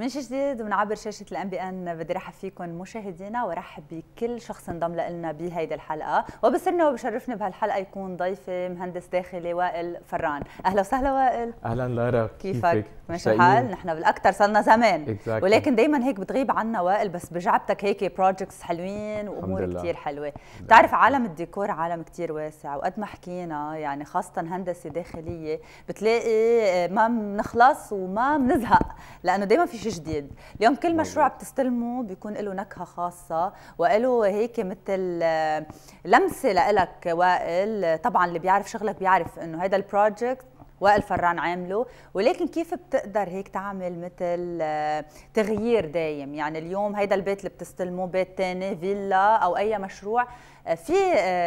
من جديد عبر شاشة الام بي ان بدي رحب فيكم مشاهدينا ورحب بكل شخص انضم لنا بهيدي الحلقة وبسرنا وبشرفني بهالحلقة يكون ضيفي مهندس داخلي وائل فران أهلا وسهلا وائل أهلا لارا كيفك؟ كيفك؟ ماشي الحال؟ نحن بالأكثر صرنا زمان exactly. ولكن دايما هيك بتغيب عنا وائل بس بجعبتك هيك بروجكتس حلوين وأمور كثير حلوة بتعرف عالم الديكور عالم كثير واسع وقد ما حكينا يعني خاصة هندسة داخلية بتلاقي ما بنخلص وما بنزهق لأنه دايما في شيء جديد اليوم كل نعم. مشروع بتستلمه بيكون له نكهه خاصه وله هيك مثل آه، لمسه لإلك وائل طبعا اللي بيعرف شغلك بيعرف انه هذا البروجكت وائل فران عامله ولكن كيف بتقدر هيك تعمل مثل آه، تغيير دايم يعني اليوم هيدا البيت اللي بتستلمه بيت تاني فيلا او اي مشروع آه، في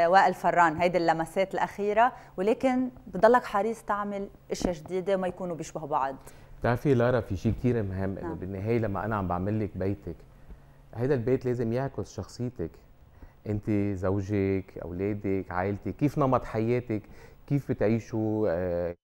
وائل فران هيدي اللمسات الاخيره ولكن بضلك حريص تعمل اشياء جديده وما يكونوا بيشبهوا بعض بتعرفي لارا في شيء كثير مهم انه نعم. بالنهايه لما انا عم بعمل لك بيتك هيدا البيت لازم يعكس شخصيتك انت زوجك اولادك عائلتك كيف نمط حياتك كيف بتعيشوا آه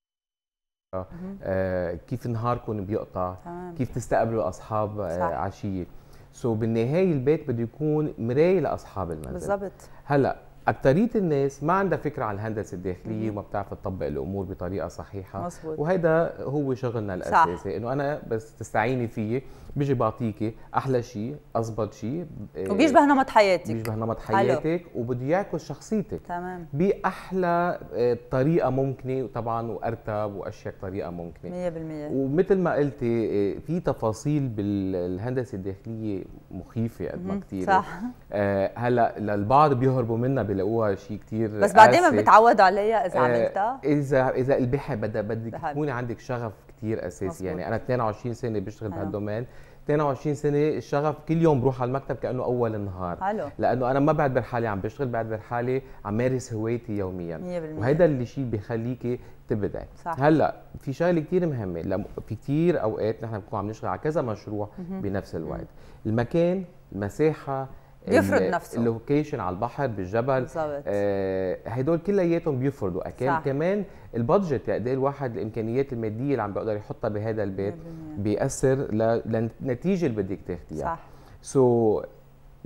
آه كيف نهاركم بيقطع تمام. كيف تستقبلوا اصحاب آه عشيه سو so بالنهايه البيت بده يكون مرايه لاصحاب المنزل بالضبط هلا اكتريه الناس ما عندها فكره عن الهندسه الداخليه وما بتعرف تطبق الامور بطريقه صحيحه مزبوط. وهيدا هو شغلنا الاساسي انه انا بس تستعيني فيي بيجي بعطيكي احلى شيء اضبط شيء آه، وبيشبه نمط حياتك بيشبه نمط حياتك وبده يعكس شخصيتك تمام باحلى آه، طريقه ممكنه وطبعا وارتب واشيك طريقه ممكنه 100% ومثل ما قلتي آه، في تفاصيل بالهندسه الداخليه مخيفه قد ما كثير صح آه هلا للبعض بيهربوا منها بيلاقوها شيء كثير بس بعدين ما بتعود عليها اذا آه عملتها اذا اذا البحر بدها بدك تكون عندك شغف كثير اساسي مصبوط. يعني انا 22 سنه بشتغل بهالدومين 22 سنه الشغف كل يوم بروح على المكتب كانه اول نهار حلو. لانه انا ما بعد حالي عم بشتغل بعد حالي عم مارس هوايتي يوميا 100% وهذا اللي شيء بخليكي تبدعي هلا في شغله كثير مهمه في كثير اوقات نحن بنكون عم نشتغل على كذا مشروع م -م. بنفس الوقت م المكان المساحه بيفرض نفسه اللوكيشن على البحر بالجبل بالظبط آه هدول كلياتهم بيفرضوا اكيد كمان البادجت يعني قد ايه الواحد الامكانيات الماديه اللي عم بيقدر يحطها بهذا البيت بياثر للنتيجه اللي بدك تاخديها صح سو so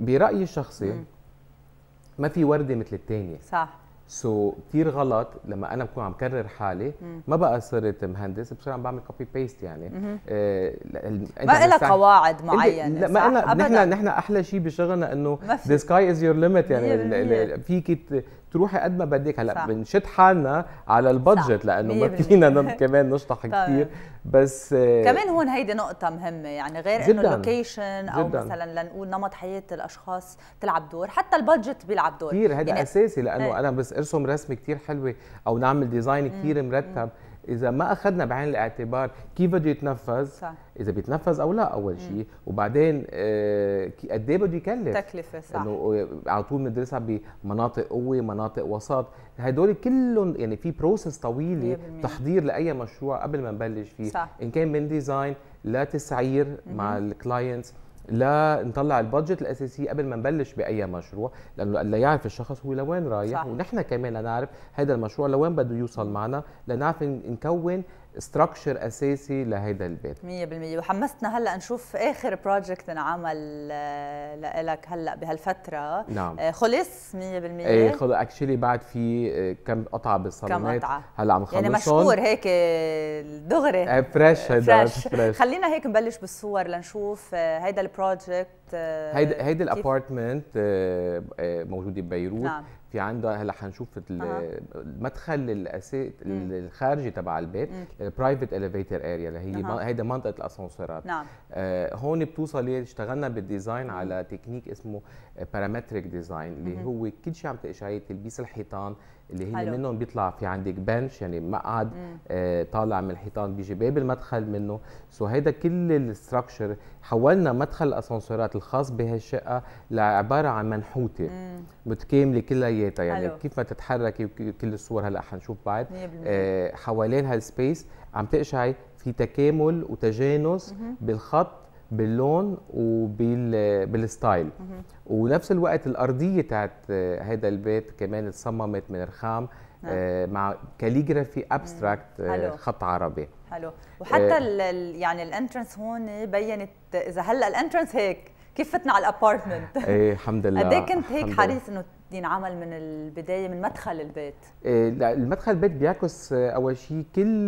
برايي الشخصي ما في ورده مثل الثانيه صح سو so, كثير غلط لما انا بكون عم كرر حالي ما بقى صرت مهندس بصير عم بعمل كوبي بيست يعني مم. آه ما لها قواعد معينه لا ما نحن نحن احلى شيء بشغلنا انه ذا سكاي از يور ليميت يعني فيك تروحي قد ما بدك هلا بنشد حالنا على البادجت لانه ما فينا كمان نشطح طيب. كثير بس آه، كمان هون هيدي نقطة مهمة يعني غير انه اللوكيشن او جداً. مثلا لنقول نمط حياة الاشخاص تلعب دور حتى البادجت بيلعب دور كثير هذا يعني اساسي لانه إيه. انا بس ارسم رسمة كثير حلوة او نعمل ديزاين كثير مرتب مم. اذا ما اخذنا بعين الاعتبار كيف بده يتنفذ صح. اذا بيتنفذ او لا اول شيء وبعدين آه، قد ايه بده يكلف تكلفه صح انه آه، على طول بندرسها بمناطق قوه مناطق وسط هدول كلهم يعني في بروسس طويله تحضير لاي مشروع قبل ما نبلش فيه صح. ان كان من ديزاين لتسعير مع الكلاينتس لا نطلع البادجت الاساسي قبل ما نبلش باي مشروع لانه لا يعرف الشخص هو لوين رايح صح. ونحن كمان نعرف هذا المشروع لوين بده يوصل معنا لنعرف نكون استراكشر اساسي لهيدا البيت 100% وحمستنا هلا نشوف اخر بروجكت انعمل آه، لك هلا بهالفتره نعم آه، خلص 100% ايه خلص اكشلي بعد في آه، كم قطعه بالصالونات كم قطعه هلا عم نخلصهم يعني مشهور هيك دغري فريش هيدا فريش. فريش خلينا هيك نبلش بالصور لنشوف هيدا البروجكت هيدا هيدا الابارتمنت موجوده ببيروت نعم. في عنده هلا حنشوف آه. المدخل الخارجي تبع البيت البرايفت اليفيتر اريا اللي هي أه. هيدا منطقه الاسانسيرات نعم آه هون بتوصلي اشتغلنا بالديزاين على تكنيك اسمه بارامتريك ديزاين اللي هو كل شيء عم تقشعيه تلبيس الحيطان اللي هي منهم بيطلع في عندك بنش يعني مقعد آه طالع من الحيطان بيجي باب المدخل منه سو هيدا كل الستراكشر حولنا مدخل الاسانسورات الخاص بهالشقه لعباره عن منحوته متكامله كلياتها يعني حلو. كيف ما تتحركي كل الصور هلا حنشوف بعد آه حوالين هالسبيس عم تقشعي في تكامل وتجانس مم. بالخط باللون وبالستايل ونفس الوقت الارضيه بتاعت هذا البيت كمان اتصممت من رخام نعم. آه، مع كاليجرافي ابستراكت آه، خط عربي حلو وحتى آه، يعني الانترنس هون بينت اذا هلا الانترنس هيك كيف فتنا على الابارتمنت ايه الحمد إيه لله قد كنت هيك حريص انه ينعمل من البدايه من مدخل البيت؟ آه، المدخل البيت بيعكس آه، اول شيء كل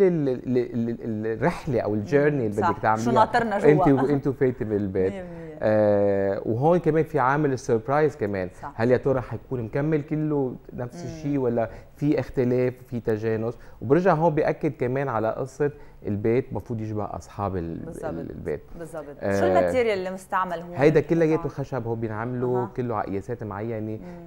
الرحله او الجيرني اللي بدك تعمليها شو ناطرنا جوا انتوا انتوا فايتين بالبيت آه وهون كمان في عامل السربرايز كمان صح. هل يا ترى حيكون مكمل كله نفس الشيء ولا في اختلاف في تجانس وبرجع هون باكد كمان على قصه البيت المفروض يشبه اصحاب بالزبط. البيت بالظبط آه شو الماتيريال اللي مستعمل هون هيدا كله جايته خشب هو بينعمله آه. كله على قياسات معينه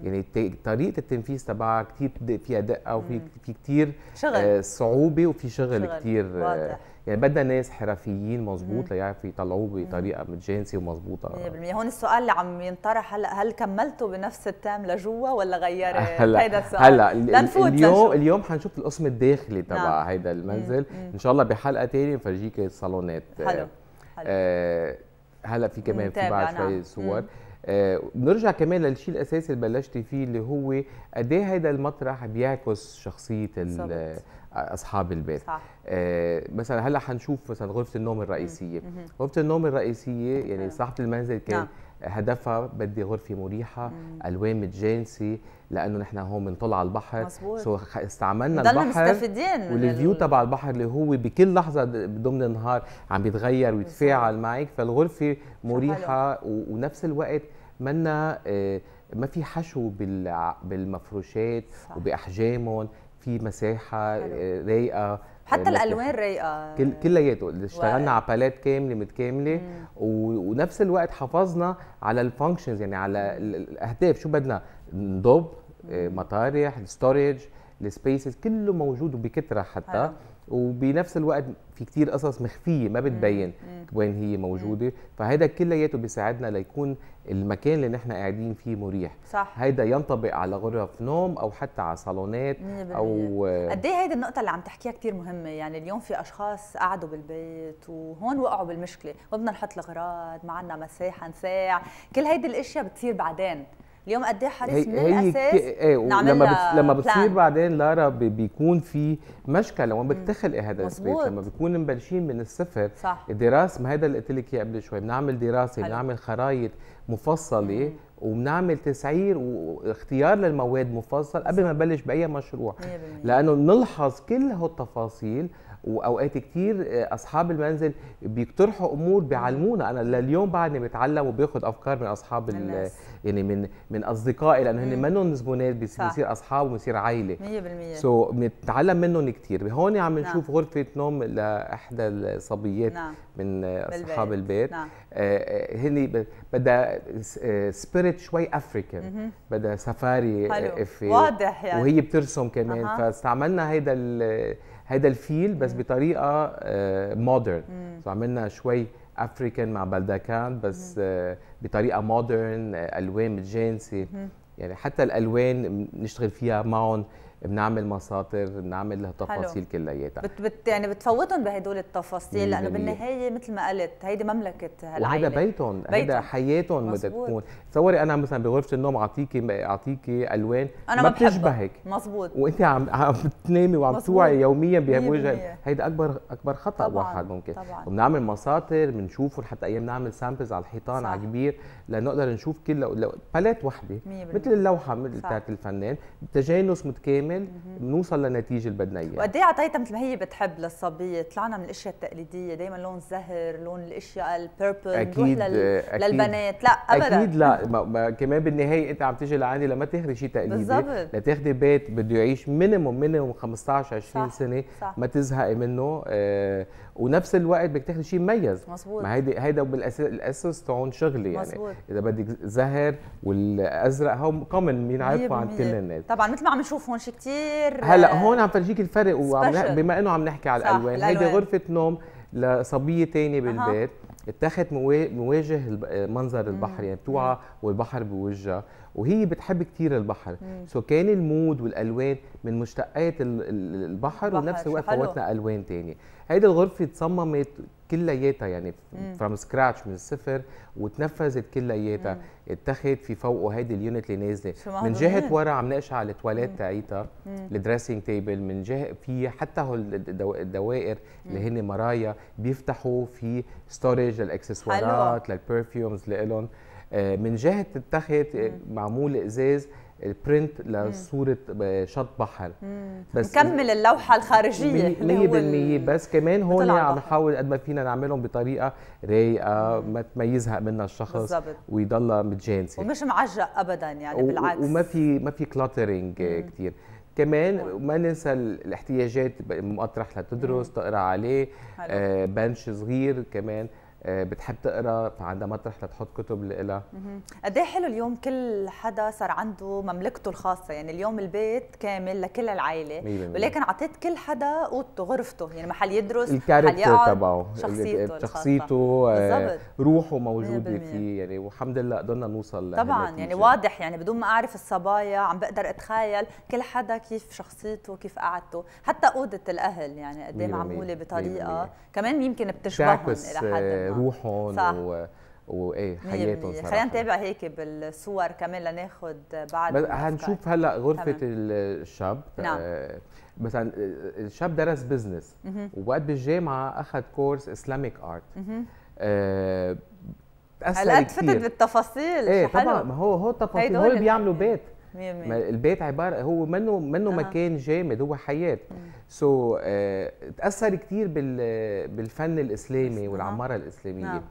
يعني يعني طريقه التنفيذ تبعها كثير فيها دقه وفي في كثير آه صعوبه وفي شغل, شغل. كثير آه يعني بدنا ناس حرفيين مظبوط ليعرفوا يطلعوه بطريقه متجانسه ومظبوطه 100% هون السؤال اللي عم ينطرح هلا هل كملتوا بنفس التام لجوا ولا غيرت هلا السؤال هلا اليوم اليوم حنشوف القسم الداخلي تبع نعم. هيدا المنزل مم. ان شاء الله بحلقه ثانيه نفرجيك الصالونات حلو حلو آه، هلا في كمان في بعد شوي نعم. صور آه كمان للشيء الاساسي اللي بلشتي فيه اللي هو قد ايه هيدا المطرح بيعكس شخصيه اصحاب البيت صح. آه مثلا هلا حنشوف مثلا غرفه النوم الرئيسيه غرفه النوم الرئيسيه يعني صاحبه المنزل كان نعم. هدفها بدي غرفه مريحه مم. الوان متجانسه لانه نحن هون بنطلع على البحر سو استعملنا البحر مستفيدين والفيو تبع البحر اللي هو بكل لحظه ضمن النهار عم بيتغير ويتفاعل معك فالغرفه مريحه ونفس الوقت منا آه ما في حشو بالمفروشات وباحجامهم في مساحه آه، رايقه آه، حتى الالوان رايقه كل كلياته اشتغلنا على باليت كامله متكامله و... ونفس الوقت حافظنا على الفانكشنز يعني على الاهداف شو بدنا نضب آه، مطارح ستورج السبيسز كله موجود وبكثره حتى حلو. وبنفس الوقت في كتير قصص مخفيه ما بتبين وين هي موجوده فهيدا كلياته بيساعدنا ليكون المكان اللي نحن قاعدين فيه مريح صح هيدا ينطبق على غرف نوم او حتى على صالونات او قد ايه هيدي النقطه اللي عم تحكيها كتير مهمه يعني اليوم في اشخاص قعدوا بالبيت وهون وقعوا بالمشكله وبدنا نحط الاغراض ما عندنا مساحه نساع كل هيدي الاشياء بتصير بعدين اليوم قد ايه حريص من الاساس ايه لما بت... لما بتصير بعدين لارا بيكون في مشكله لما بتدخل إيه هذا السبيس لما بيكون مبلشين من الصفر صح. الدراسه ما هذا اللي قلت لك قبل شوي بنعمل دراسه بنعمل خرايط مفصله مم. وبنعمل تسعير واختيار للمواد مفصل قبل ما نبلش باي مشروع لانه بنلحظ كل هالتفاصيل واوقات كتير آه، اصحاب المنزل بيقترحوا امور بيعلمونا انا لليوم بعدني بتعلم وباخد افكار من اصحاب يعني من من اصدقائي لانه هن منهم زبونات بيصير اصحاب وبصير عائله 100% سو so, بنتعلم منهم كتير هون عم نعم. نشوف نعم. غرفه نوم لاحدى الصبيات نعم. من اصحاب البيت, البيت. نعم. آه, آه، هن بدها سبيريت آه، شوي افريكان بدها سفاري واضح يعني وهي بترسم كمان أه. فاستعملنا هيدا هذا الفيل بس بطريقه آه، مودرن فعملنا شوي افريكان مع بلدكان بس آه، بطريقه مودرن آه، الوان متجانسه يعني حتى الالوان بنشتغل فيها معهم بنعمل مساطر بنعمل تفاصيل كلياتها بت بت يعني بتفوتهم بهدول التفاصيل لانه بالنهايه مثل ما قلت هيدي مملكه العائله وهذا بيتهم هيدا حياتهم بدها تكون تصوري انا مثلا بغرفه النوم اعطيكي اعطيكي الوان أنا ما, ما بتشبهك مزبوط وانت عم عم تنامي وعم توعي يوميا بوجه هيدا اكبر اكبر خطا طبعاً. واحد ممكن طبعا وبنعمل مساطر بنشوفهم حتى ايام نعمل سامبلز على الحيطان صح. على كبير لنقدر نشوف كل باليت وحده مثل اللوحه مثل الفنان تجانس متكامل كامل بنوصل لنتيجه البدنيه وقد ايه اعطيتها مثل ما هي بتحب للصبيه طلعنا من الاشياء التقليديه دايما لون الزهر لون الاشياء البيربل أكيد, لل... أكيد للبنات لا ابدا اكيد لا ما ما كمان بالنهايه انت عم تيجي لعندي لما تهري شيء تقليدي بالزبط. لتاخدي بيت بده يعيش مينيموم مينيموم 15 20 صح سنه صح ما تزهقي منه آه ونفس الوقت بدك تاخذي شيء مميز مظبوط ما هيدي هيدا بالاساس تعون شغلي يعني مزبوط. اذا بدك زهر والازرق هم كومن مين عارفه عند كل الناس طبعا مثل ما عم نشوف هون شيء كثير هلا آه، هون عم فرجيك الفرق وعم بما انه عم نحكي على الالوان هيدي غرفه نوم لصبيه ثانيه بالبيت أه. اتخذت مواجه منظر البحر يعني بتوعى والبحر بوجهها وهي بتحب كثير البحر سو كان المود والالوان من مشتقات البحر, البحر ونفس الوقت فوتنا الوان ثانيه هيدي الغرفه اتصممت كلياتها يعني فروم سكراتش من الصفر وتنفذت كلياتها التخت في فوقه هيدي اليونت اللي نازله من جهه ورا عم نقشع على التواليت تاعيتها الدريسنج تيبل من جهه في حتى هول الدوائر اللي هن مرايا بيفتحوا في ستورج للاكسسوارات للبرفيومز لإلهم آه، من جهه التخت معمول ازاز البرنت لصوره آه، شط بحر بس نكمل اللوحه الخارجيه 100% بس كمان هون عم نحاول قد ما فينا نعملهم بطريقه رايقه ما تميزها يزهق منها الشخص ويضلها متجانسه ومش معجق ابدا يعني بالعكس وما في ما في كلاترينج آه، كثير كمان ما ننسى الاحتياجات مطرح لتدرس تقرا عليه آه بنش صغير كمان آه، بتحب تقرا فعندها مطرح لتحط كتب لها قد ايه حلو اليوم كل حدا صار عنده مملكته الخاصه يعني اليوم البيت كامل لكل العائله ولكن اعطيت كل حدا اوضته غرفته يعني محل يدرس محل يقعد تبعه شخصيته شخصيته آه روحه موجوده فيه يعني والحمد لله قدرنا نوصل طبعا يعني واضح يعني بدون ما اعرف الصبايا عم بقدر اتخيل كل حدا كيف شخصيته كيف قعدته حتى اوضه الاهل يعني قد ايه معموله بطريقه مية مية. كمان يمكن بتشبههم الى حد آه. روحهم صح. و... وايه حياتهم خلينا نتابع هيك بالصور كمان لناخذ بس هنشوف هلا غرفه تمام. الشاب آه، نعم. آه مثلا الشاب درس بزنس ووقت بالجامعه اخذ كورس اسلاميك ارت آه هلا فتت بالتفاصيل ايه طبعا ما هو هو التفاصيل هو بيعملوا بيت البيت عباره هو منه منه آه. مكان جامد هو حياه سو so, آه, تاثر كتير بالفن الاسلامي والعماره الاسلاميه آه.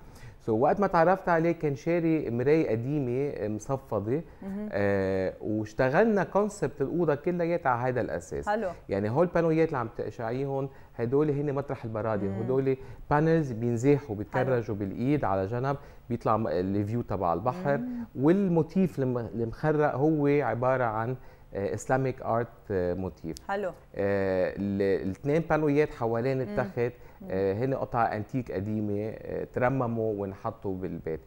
وقت ما تعرفت عليه كان شاري مرايه قديمه آه، مصفده آه واشتغلنا كونسبت الاوضه كلياتها على هذا الاساس حلو. يعني هول البانويات اللي عم تقشعيهم هدول هن مطرح البرادي هدول بانلز بينزاحوا بيتكرجوا بالايد على جنب بيطلع الفيو تبع البحر مم. والموتيف المخرق هو عباره عن اسلاميك ارت موتيف حلو آه، الاثنين بانويات حوالين التخت آه، هن قطع انتيك قديمه آه، ترمموا وانحطوا بالبيت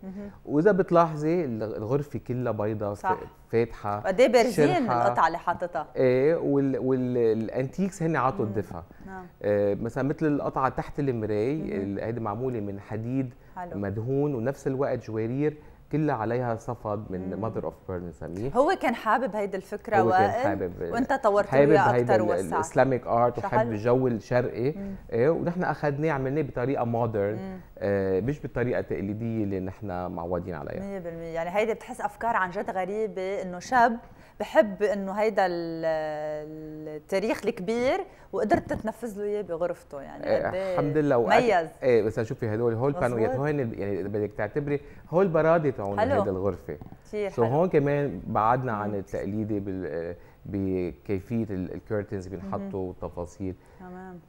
واذا بتلاحظي الغرفه كلها بيضاء فاتحه قد ايه بارزين القطع اللي حاططها ايه والانتيكس هن عطوا الدفع نعم. مثلا مثل القطعه تحت المراي هيدي معموله من حديد حلو. مدهون ونفس الوقت جوارير كلها عليها صفد من ماذر اوف بيرل نسميه هو كان حابب هيدي الفكره هو كان حابب وانت طورت ليها اكثر وسعت الاسلاميك ارت وحب الجو الشرقي إيه ونحن اخذناه عملناه بطريقه مودرن آه مش بالطريقه التقليديه اللي نحن معودين عليها 100% يعني هيدي بتحس افكار عن جد غريبه انه شاب بحب انه هيدا التاريخ الكبير وقدرت تنفذ له اياه بغرفته يعني إيه, إيه الحمد لله ميز ايه بس شوفي هدول هول بانويات هون يعني بدك تعتبري هول برادة تاعون هيدا الغرفه كثير سو هون كمان بعدنا عن التقليدي بكيفيه الكيرتنز بينحطوا والتفاصيل تمام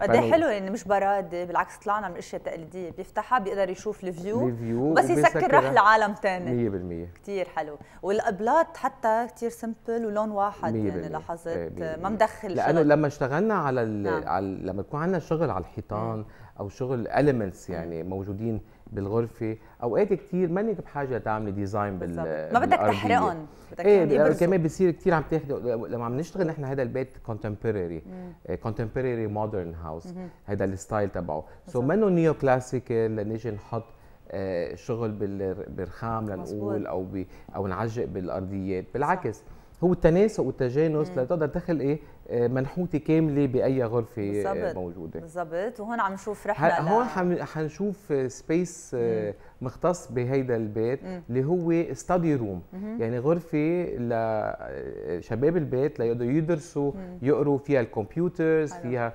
قد إيه حلو يعني مش براد بالعكس طلعنا من الاشياء التقليديه بيفتحها بيقدر يشوف الفيو, الفيو بس يسكر راح لعالم ثاني 100% كثير حلو والابلاط حتى كثير سمبل ولون واحد يعني لاحظت ما مدخل لانه لما اشتغلنا على, نعم. على لما يكون عندنا شغل على الحيطان مم. او شغل المنتس يعني موجودين بالغرفه اوقات كثير مانك بحاجه تعملي ديزاين بال ما بدك تحرقهم بدك ايه آه، كمان بصير كثير عم تاخذ لما عم نشتغل نحن هذا البيت كونتمبرري كونتمبرري مودرن هاوس هذا الستايل تبعه سو منه نيو كلاسيكال نيجي نحط آه، شغل بالرخام لنقول او او نعجق بالارضيات بالعكس هو التناسق والتجانس لتقدر تخلقي ايه آه، منحوته كامله باي غرفه آه، بالزبط. موجوده بالضبط وهون عم نشوف رحله هون حنشوف سبيس آه، مختص بهيدا البيت مم. اللي هو ستادي روم مم. يعني غرفه لشباب البيت ليقدروا يدرسوا يقروا فيها الكمبيوترز فيها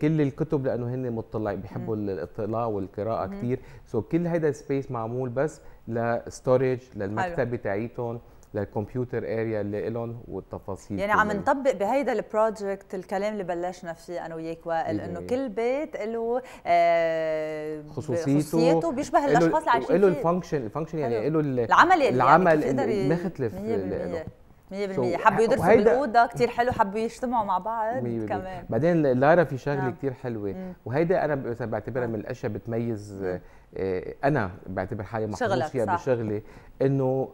كل الكتب لانه هن مطلع بيحبوا الاطلاع والقراءه كثير سو so كل هيدا السبيس معمول بس لستورج للمكتبه تاعيتهم للكمبيوتر اريا اللي لهم والتفاصيل يعني عم نطبق بهيدا البروجكت الكلام اللي بلشنا فيه انا وياك وائل انه إيه. كل بيت له آه خصوصيته خصوصيته بيشبه الاشخاص اللي عايشين فيه له الفانكشن الفانكشن يعني له العمل العمل يعني مختلف له 100% so حبوا يدرسوا بالاوضه كثير حلو حبوا يجتمعوا مع بعض كمان بعدين لارا في شغله نعم. كثير حلوه مم. وهيدا انا مثلا بعتبرها نعم. من الاشياء بتميز نعم. آه، انا بعتبر حالي محظوظ فيها بشغلي انه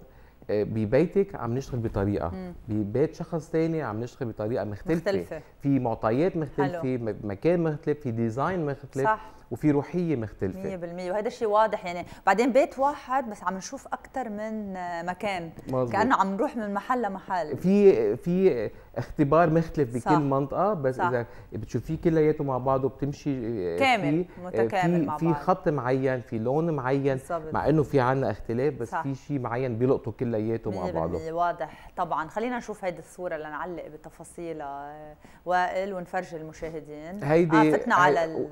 آه، ببيتك عم نشتغل بطريقه ببيت شخص ثاني عم نشتغل بطريقه مختلفه, مختلفة. في معطيات مختلفه في مكان مختلف في ديزاين مختلف صح. وفي روحيه مختلفه 100% وهذا الشيء واضح يعني بعدين بيت واحد بس عم نشوف اكثر من آه، مكان مزبوط. كانه عم نروح من محل لمحل في في اختبار مختلف بكل صح. منطقه بس صح. اذا بتشوفيه كلياته مع بعضه بتمشي آه، كامل في متكامل في مع بعض. في خط معين في لون معين بالزبط. مع انه في عندنا اختلاف بس صح. في شيء معين بيلقطه كلياته كلياته مع بعضه واضح طبعا خلينا نشوف هيدي الصوره لنعلق بتفاصيلها وائل ونفرجي المشاهدين هيدي آه فتنا على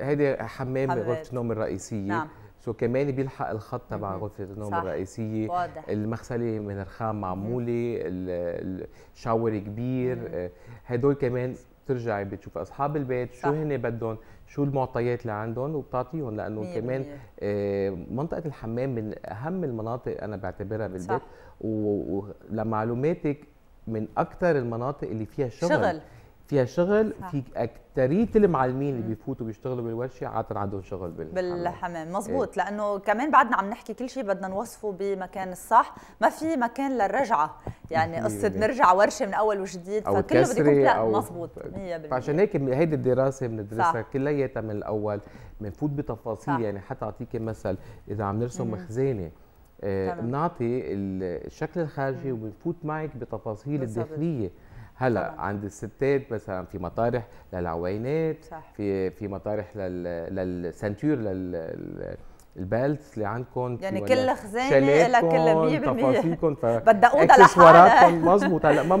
هيدي حمام غرفه النوم الرئيسيه نعم سو كمان بيلحق الخط تبع غرفه النوم صح. الرئيسيه واضح. المغسله من رخام معموله الشاور كبير آه، هدول كمان ترجعي بتشوف اصحاب البيت شو هن بدهم شو المعطيات اللي عندهم وبتعطيهم لانه مية كمان مية. آه، منطقه الحمام من اهم المناطق انا بعتبرها بالبيت ولمعلوماتك من اكثر المناطق اللي فيها شغل, شغل. فيها شغل صح. في اكتريه المعلمين اللي بيفوتوا بيشتغلوا بالورشه عاده عندهم شغل بالحمام بالحمام مزبوط إيه. لانه كمان بعدنا عم نحكي كل شيء بدنا نوصفه بمكان الصح ما في مكان للرجعه يعني قصه نرجع ورشه من اول وجديد أو فكله بده يكون مزبوط 100% فعشان هيك هيدي الدراسه بندرسها كلياتها من الاول بنفوت بتفاصيل صح. يعني حتى اعطيكي مثل اذا عم نرسم مخزنه آه، بنعطي الشكل الخارجي وبنفوت معك بتفاصيل الداخليه هلا طبعا. عند الستات مثلا في مطارح للعوينات صح. في في مطارح لل للسنتور لل البالتس اللي عندكم يعني كل خزانه لها كل 100% تفاصيلكم بدها اوضه لحالها مظبوط هلا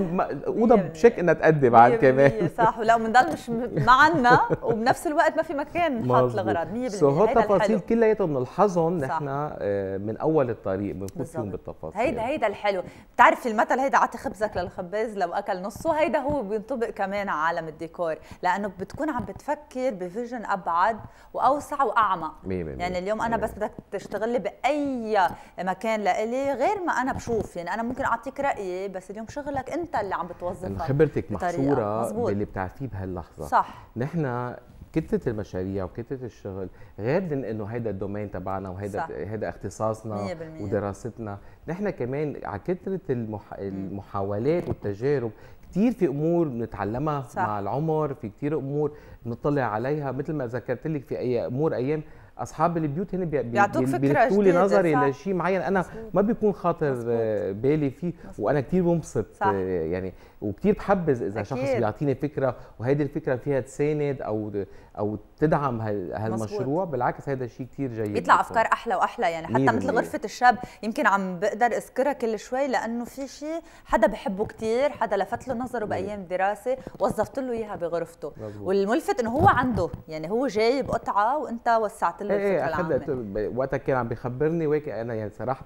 اوضه بشك انها تقدي بعد كمان صح ولو بنضل مش ما عندنا وبنفس الوقت ما في مكان نحط الاغراض 100% سو هو التفاصيل كلياتها بنلحظهم نحن آه، من اول الطريق بنفوت فيهم بالتفاصيل هيدا هيدا الحلو بتعرفي المثل هيدا عطي خبزك للخباز لو اكل نصه هيدا هو بينطبق كمان على عالم الديكور لانه بتكون عم بتفكر بفيجن ابعد واوسع واعمق يعني اليوم انا بس بدك تشتغل لي باي مكان لإلي غير ما انا بشوف يعني انا ممكن اعطيك رايي بس اليوم شغلك انت اللي عم بتوظفها خبرتك محصوره باللي بتعرفيه بهاللحظه صح نحن كتله المشاريع وكتله الشغل غير من انه هيدا الدومين تبعنا وهيدا هيدا اختصاصنا ودراستنا نحن كمان على كثرة المح... المحاولات والتجارب كثير في امور بنتعلمها مع العمر في كثير امور بنطلع عليها مثل ما ذكرت لك في اي امور ايام اصحاب البيوت هنا بي بيلفتوا لي نظري لشيء معين انا مزبوط. ما بيكون خاطر مزبوط. بالي فيه مزبوط. وانا كتير بنبسط آه، يعني وكتير بحبذ اذا أكيد. شخص بيعطيني فكره وهيدي الفكره فيها تساند او او تدعم هالمشروع بالعكس هذا الشيء كتير جيد بيطلع افكار احلى واحلى يعني حتى مثل غرفه الشاب يمكن عم بقدر اذكرها كل شوي لانه في شيء حدا بحبه كتير حدا لفت له نظره بايام دراسه وظفت له اياها بغرفته مزبوط. والملفت انه هو عنده يعني هو جايب قطعه وانت وسعت له ايه, إيه، الفكره ايه وقتها كان عم بخبرني وهيك انا يعني صراحه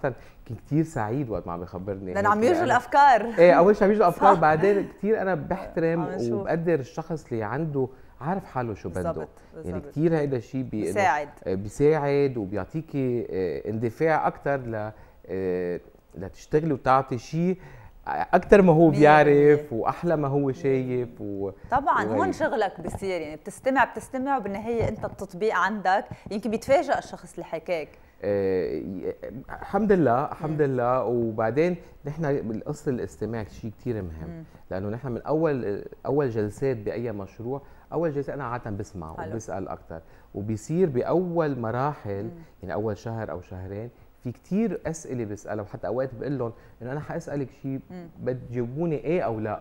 كنت كثير سعيد وقت ما عم بخبرني لانه عم يجوا يعني. الافكار ايه اول شيء عم يجوا الافكار بعد مقادير كتير انا بحترم وبقدر الشخص اللي عنده عارف حاله شو بده يعني كتير هيدا الشيء بيساعد آه، بيساعد وبيعطيكي آه، اندفاع اكثر ل آه، لتشتغلي وتعطي شيء اكثر ما هو بيعرف واحلى ما هو شايف و... طبعا و... هون شغلك بصير يعني بتستمع بتستمع وبالنهايه انت التطبيق عندك يمكن بيتفاجئ الشخص اللي حكاك آه، الحمد لله الحمد لله وبعدين نحن الاصل الاستماع شيء كثير مهم لانه نحن من اول اول جلسات باي مشروع اول جلسه انا عاده بسمع وبسال اكثر وبيصير باول مراحل يعني اول شهر او شهرين في كثير اسئله بسالها وحتى اوقات بقول لهم انه انا حاسالك شيء بتجاوبوني ايه او لا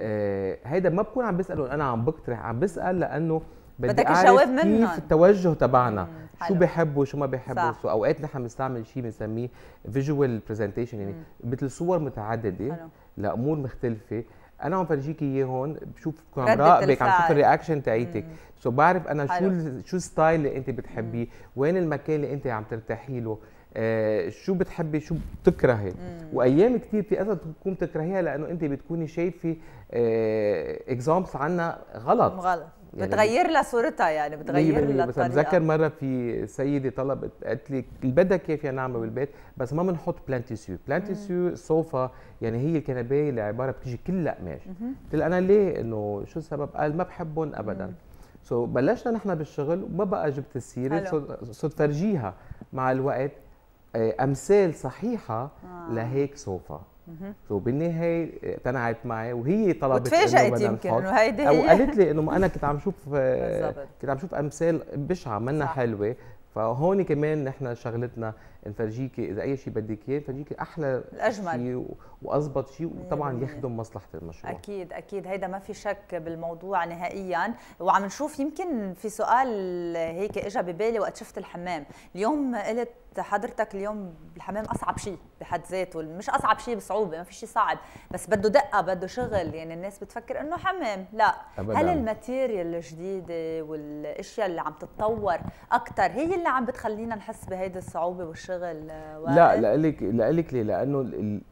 آه، هيدا آه ما بكون عم بساله انا عم بقترح عم بسال لانه بدك الشباب منهم كيف التوجه تبعنا شو بيحبوا شو ما بيحبوا شو اوقات نحن بنستعمل شيء بنسميه فيجوال برزنتيشن يعني مثل صور متعدده حلو. لامور مختلفه انا عم فرجيك اياه هون بشوف عم راقبك عم شوف الرياكشن تاعيتك سو بعرف انا شو شو الستايل اللي انت بتحبيه وين المكان اللي انت عم ترتاحي له آه شو بتحبي شو بتكرهي وايام كثير في اصلا تكون تكرهيها لانه انت بتكوني شايفه آه عنا غلط غلط يعني بتغير لها صورتها يعني بتغير لها بس بتذكر مره في سيده طلبت قالت لي البدا كيف يا نعمه بالبيت بس ما بنحط بلان تيسيو بلان تيسيو صوفا يعني هي الكنبايه اللي عباره بتيجي كلها قماش قلت لها انا ليه انه شو السبب قال ما بحبهم ابدا مم. سو so, بلشنا نحن بالشغل وما بقى جبت السيره صرت فرجيها مع الوقت آه، امثال صحيحه آه. لهيك صوفا وبالنهايه آه، اقتنعت معي وهي طلبت وتفاجأت يمكن انه هيدي هي او قالت لي انه انا كنت عم شوف آه، كنت عم شوف امثال بشعه منا حلوه فهون كمان نحن شغلتنا نفرجيكي اذا اي شيء بدك اياه نفرجيكي احلى اجمل شيء واضبط شيء وطبعا يخدم مصلحه المشروع اكيد اكيد هيدا ما في شك بالموضوع نهائيا وعم نشوف يمكن في سؤال هيك اجى ببالي وقت شفت الحمام اليوم قلت حضرتك اليوم الحمام اصعب شيء بحد ذاته مش اصعب شيء بصعوبه ما في شيء صعب بس بده دقه بده شغل يعني الناس بتفكر انه حمام لا أبداً. هل الماتيريال الجديده والاشياء اللي عم تتطور اكثر هي اللي عم بتخلينا نحس بهيدي الصعوبه والشغل وقت؟ لا لقلك لقلك ليه لانه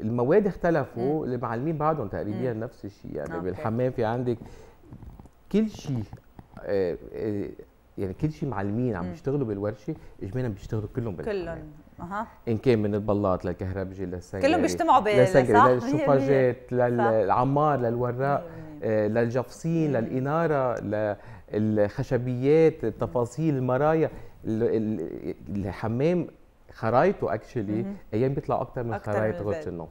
المواد اختلفوا المعلمين بعضهم تقريبا نفس الشيء يعني أوكي. بالحمام في عندك كل شيء آه، آه، يعني كل شيء معلمين عم يشتغلوا بالورشه اجمالا بيشتغلوا كلهم بالحمام اها ان كان من البلاط للكهربجي للسنجري كلهم بيجتمعوا للسنجري للشوفاجات للعمار للوراق أيوة، أيوة. آه، للجفصين للاناره للخشبيات التفاصيل المرايا الحمام خرايطه اكشلي ايام بيطلع اكثر من خرايط غرفه النوم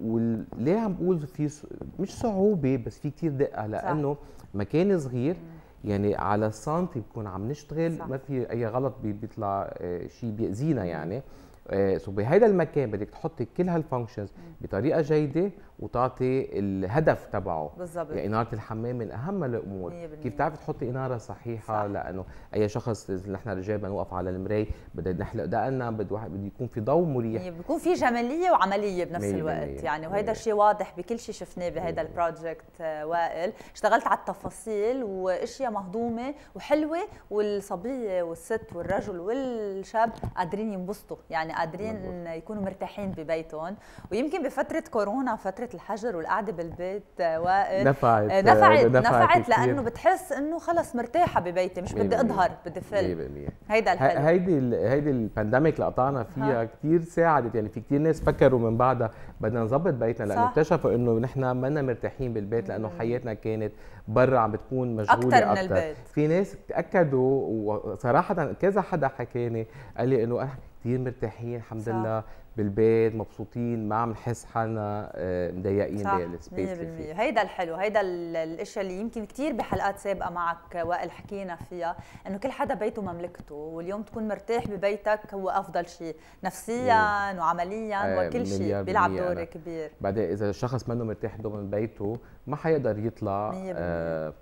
وليه عم بقول في مش صعوبه بس في كثير دقه لانه مكان صغير مم. يعني على السنتي بكون عم نشتغل صح. ما في اي غلط بيطلع آه، شيء بيأذينا يعني آه، سو بهيدا المكان بدك تحطي كل هالفانكشنز بطريقه جيده وتعطي الهدف تبعه بالظبط يعني اناره الحمام من اهم الامور كيف بتعرفي تحطي اناره صحيحه صح. لانه اي شخص نحن رجال بنوقف على المرايه بدنا نحلق دقنا بده بده يكون في ضوء مريح بيكون في جماليه وعمليه بنفس الوقت يعني وهذا الشيء واضح بكل شيء شفناه بهذا البروجكت آه، وائل اشتغلت على التفاصيل واشياء مهضومه وحلوه والصبيه والست والرجل والشاب قادرين ينبسطوا يعني قادرين يكونوا مرتاحين ببيتهم ويمكن بفتره كورونا فتره فكره الحجر والقعده بالبيت آه، وائل آه، آه، نفعت نفعت نفعت لانه بتحس انه خلص مرتاحه ببيتي مش بدي اظهر بدي فل 100% هيدا الحلو هيدي هيدي البانديميك اللي قطعنا فيها كثير ساعدت يعني في كثير ناس فكروا من بعدها بدنا نظبط بيتنا لانه اكتشفوا انه نحن ما مرتاحين بالبيت لانه حياتنا كانت برا عم بتكون مشغوله اكثر من البيت في ناس تاكدوا وصراحه كذا حدا حكاني قال لي انه كثير مرتاحين الحمد صح. لله بالبيت مبسوطين ما عم نحس حالنا مضيقين بالسبيس اللي فيه هيدا الحلو هيدا الاشياء اللي يمكن كثير بحلقات سابقه معك وائل حكينا فيها انه كل حدا بيته مملكته واليوم تكون مرتاح ببيتك هو افضل شيء نفسيا مم. وعمليا آه وكل شيء بيلعب دور كبير بعدين اذا الشخص منه مرتاح ضمن بيته ما حيقدر يطلع آه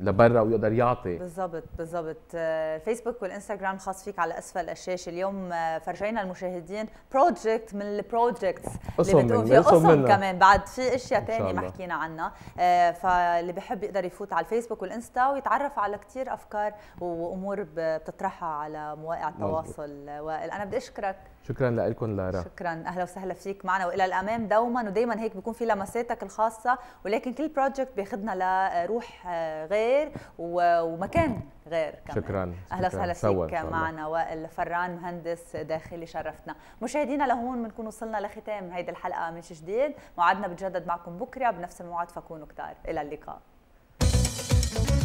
لبرا ويقدر يعطي بالضبط بالضبط الفيسبوك آه، والانستغرام خاص فيك على اسفل الشاشه اليوم آه، فرجينا المشاهدين بروجكت من البروجكتس اللي بتقوم فيها قصص كمان بعد في اشياء ثانيه ما حكينا عنها آه، فاللي بحب يقدر يفوت على الفيسبوك والانستا ويتعرف على كثير افكار وامور بتطرحها على مواقع التواصل وائل انا بدي اشكرك شكرا لكم لارا شكرا اهلا وسهلا فيك معنا والى الامام دوما ودائما هيك بيكون في لمساتك الخاصه ولكن كل بروجكت بياخذنا لروح آه، غير ومكان غير كمان شكرا اهلا وسهلا فيك معنا وائل فران مهندس داخلي شرفتنا مشاهدينا لهون بنكون وصلنا لختام هيدي الحلقه من جديد موعدنا بتجدد معكم بكره بنفس الموعد فكونوا كتار الى اللقاء